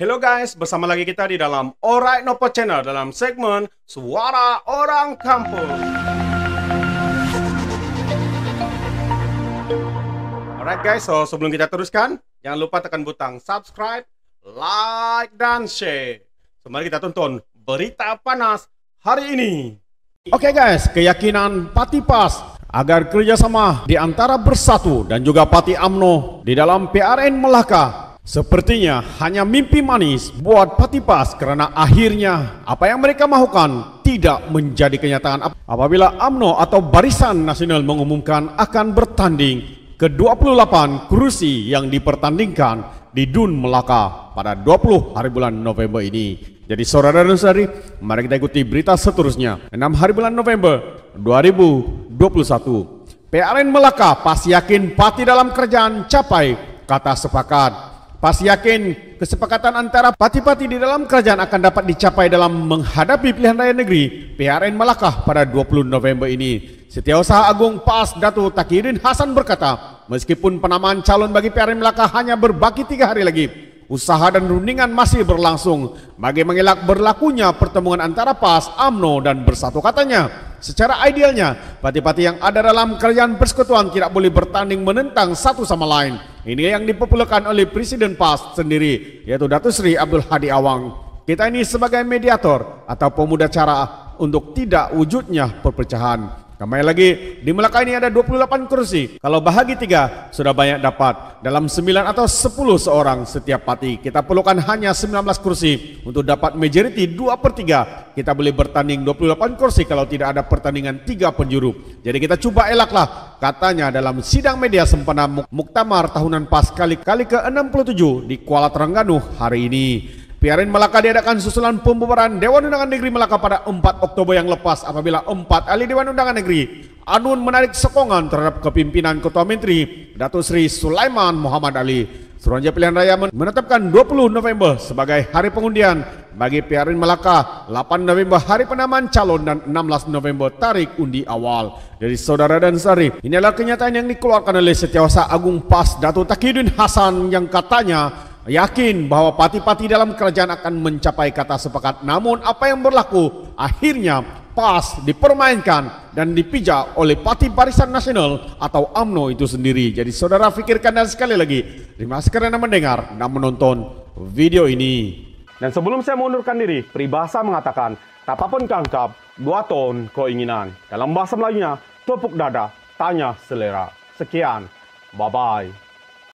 Hello guys, bersama lagi kita di dalam Alright Nopo Channel dalam segmen Suara Orang Kampung. Alright guys, so sebelum kita teruskan, jangan lupa tekan butang subscribe, like, dan share. So, kita tonton berita panas hari ini. Oke okay guys, keyakinan Patipas agar kerjasama di antara Bersatu dan juga Pati AMNO di dalam PRN Melaka Sepertinya hanya mimpi manis buat Patipas karena akhirnya apa yang mereka mahukan tidak menjadi kenyataan apabila AMNO atau Barisan Nasional mengumumkan akan bertanding ke-28 kursi yang dipertandingkan di Dun Melaka pada 20 hari bulan November ini. Jadi saudara dan saudari, mari kita ikuti berita seterusnya. 6 hari bulan November 2021. PRN Melaka pasti yakin pati dalam kerjaan capai kata sepakat Pas yakin kesepakatan antara pati-pati di dalam kerajaan akan dapat dicapai dalam menghadapi pilihan raya negeri PRN Melaka pada 20 November ini. Setiausaha Agung PAS Datu Takirin Hasan berkata, meskipun penamaan calon bagi PRN Melaka hanya berbaki tiga hari lagi, usaha dan rundingan masih berlangsung bagi mengelak berlakunya pertemuan antara PAS, AMNO dan Bersatu katanya. Secara idealnya, pati-pati yang ada dalam kerajaan persekutuan tidak boleh bertanding menentang satu sama lain. Ini yang dipopulerkan oleh Presiden PAS sendiri, yaitu Datu Sri Abdul Hadi Awang. Kita ini sebagai mediator atau pemuda cara untuk tidak wujudnya perpecahan. Kembali lagi, di Melaka ini ada 28 kursi. Kalau bahagi tiga, sudah banyak dapat. Dalam 9 atau 10 seorang setiap parti, kita perlukan hanya 19 kursi. Untuk dapat majority 2 per 3, kita boleh bertanding 28 kursi kalau tidak ada pertandingan tiga penjuru. Jadi kita coba elaklah Katanya dalam sidang media sempena Muktamar Tahunan Pas kali ke-67 di Kuala Terengganu hari ini. Piarin Melaka diadakan susulan pembubaran Dewan Undangan Negeri Melaka pada 4 Oktober yang lepas apabila 4 ahli Dewan Undangan Negeri Anun menarik sokongan terhadap kepimpinan Ketua Menteri Datuk Sri Sulaiman Muhammad Ali. Suruhanjaya Pilihan Raya menetapkan 20 November sebagai hari pengundian bagi Piarin Melaka 8 November hari penamaan calon dan 16 November tarik undi awal dari saudara dan sari inilah kenyataan yang dikeluarkan oleh Setiausaha Agung Pas Datuk Takidun Hasan yang katanya yakin bahwa pati-pati dalam kerajaan akan mencapai kata sepakat namun apa yang berlaku akhirnya pas dipermainkan dan dipijak oleh Pati Barisan Nasional atau AMNO itu sendiri. Jadi saudara fikirkan dan sekali lagi, terima kasih karena mendengar dan menonton video ini. Dan sebelum saya mengundurkan diri, peribahasa mengatakan, tak pun kangkap, dua ton keinginan. Dalam bahasa Melayunya, tepuk dada, tanya selera. Sekian, bye-bye.